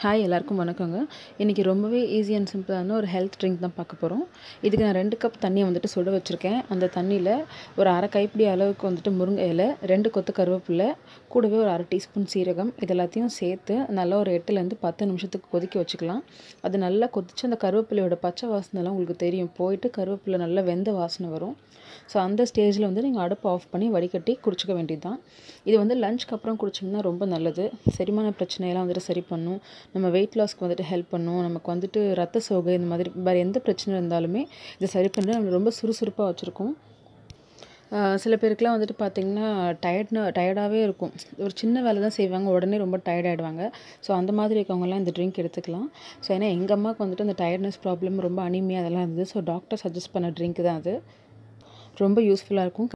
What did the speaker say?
hi எல்லாருக்கும் வணக்கங்க இன்றைக்கி ரொம்பவே ஈஸி அண்ட் சிம்பிளான ஒரு ஹெல்த் ட்ரிங்க் தான் பார்க்க போகிறோம் இதுக்கு நான் ரெண்டு கப் தண்ணியை வந்துட்டு சுட வச்சுருக்கேன் அந்த தண்ணியில் ஒரு அரை கைப்பிடி அளவுக்கு வந்துட்டு முருங்கை இலை ரெண்டு கொத்து கருவேப்பிலை கூடவே ஒரு அரை டீஸ்பூன் சீரகம் இது எல்லாத்தையும் சேர்த்து நல்லா ஒரு எட்டுலேருந்து பத்து நிமிஷத்துக்கு கொதிக்க வச்சுக்கலாம் அது நல்லா கொதித்து அந்த கருவேப்பிலையோட பச்சை வாசனைலாம் உங்களுக்கு தெரியும் போயிட்டு கருவேப்பிலை நல்லா வெந்த வாசனை வரும் ஸோ அந்த ஸ்டேஜில் வந்து நீங்கள் அடுப்பு ஆஃப் பண்ணி வடிகட்டி குடிச்சிக்க வேண்டியது தான் இது வந்து லஞ்சுக்கு அப்புறம் குடிச்சிங்கன்னா ரொம்ப நல்லது செரிமான பிரச்சனையெல்லாம் வந்துட்டு சரி பண்ணும் நம்ம வெயிட் லாஸ்க்கு வந்துட்டு ஹெல்ப் பண்ணும் நமக்கு வந்துட்டு ரத்த சோகை இந்த மாதிரி வேறு எந்த பிரச்சனை இருந்தாலுமே இதை சரி பண்ணி நம்ம ரொம்ப சுறுசுறுப்பாக வச்சுருக்கோம் சில பேருக்குலாம் வந்துட்டு பார்த்திங்கன்னா டயர்ட்னா டயர்டாகவே இருக்கும் ஒரு சின்ன வேலை தான் செய்வாங்க உடனே ரொம்ப டயர்டாயிடுவாங்க ஸோ அந்த மாதிரி இருக்கவங்கலாம் இந்த ட்ரிங்க் எடுத்துக்கலாம் ஸோ ஏன்னா எங்கள் அம்மாவுக்கு வந்துட்டு அந்த டயர்ட்னஸ் ப்ராப்ளம் ரொம்ப அனிமையாக அதெல்லாம் இருந்தது ஸோ டாக்டர் சஜஸ்ட் பண்ண ட்ரிங்க் தான் அது ரொம்ப யூஸ்ஃபுல்லாக இருக்கும்